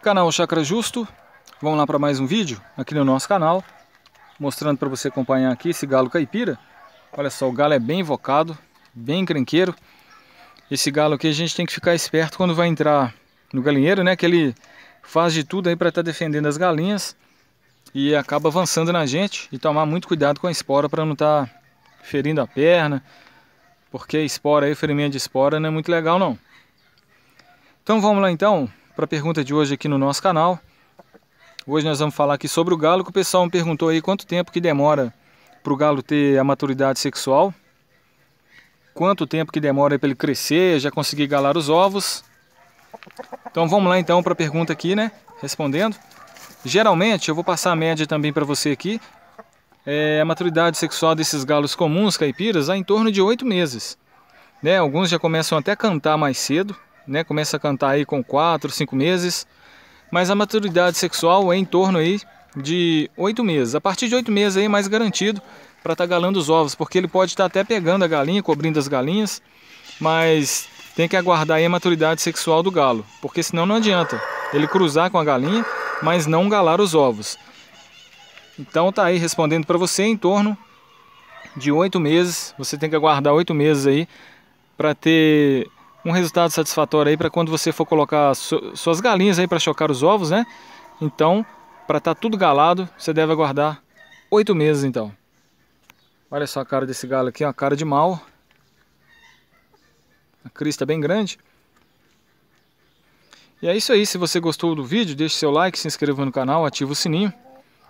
Canal Chakra Justo, vamos lá para mais um vídeo aqui no nosso canal, mostrando para você acompanhar aqui esse galo caipira. Olha só, o galo é bem invocado, bem crenqueiro. Esse galo aqui a gente tem que ficar esperto quando vai entrar no galinheiro, né? Que ele faz de tudo aí para estar tá defendendo as galinhas e acaba avançando na gente e tomar muito cuidado com a espora para não estar tá ferindo a perna, porque espora aí, ferimento de espora não é muito legal não. Então vamos lá então, para a pergunta de hoje aqui no nosso canal. Hoje nós vamos falar aqui sobre o galo, que o pessoal me perguntou aí quanto tempo que demora para o galo ter a maturidade sexual. Quanto tempo que demora para ele crescer, já conseguir galar os ovos. Então vamos lá então para a pergunta aqui, né? Respondendo. Geralmente, eu vou passar a média também para você aqui, é, a maturidade sexual desses galos comuns, caipiras, há em torno de oito meses. Né? Alguns já começam até a cantar mais cedo, né? Começa a cantar aí com 4, 5 meses. Mas a maturidade sexual é em torno aí de 8 meses. A partir de 8 meses aí é mais garantido para estar tá galando os ovos, porque ele pode estar tá até pegando a galinha, cobrindo as galinhas, mas tem que aguardar a maturidade sexual do galo, porque senão não adianta ele cruzar com a galinha, mas não galar os ovos. Então tá aí respondendo para você em torno de oito meses, você tem que aguardar oito meses aí para ter um resultado satisfatório aí para quando você for colocar su suas galinhas aí para chocar os ovos, né? Então, para estar tá tudo galado, você deve aguardar oito meses então. Olha só a cara desse galo aqui, uma cara de mal. A crista bem grande. E é isso aí, se você gostou do vídeo, deixe seu like, se inscreva no canal, ative o sininho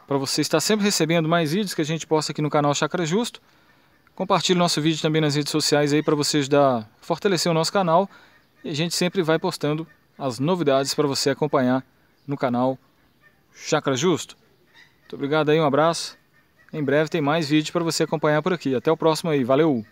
para você estar sempre recebendo mais vídeos que a gente posta aqui no canal Chakra Justo. Compartilhe o nosso vídeo também nas redes sociais aí para vocês dar, fortalecer o nosso canal. E a gente sempre vai postando as novidades para você acompanhar no canal Chakra Justo. Muito obrigado aí, um abraço. Em breve tem mais vídeo para você acompanhar por aqui. Até o próximo aí, valeu!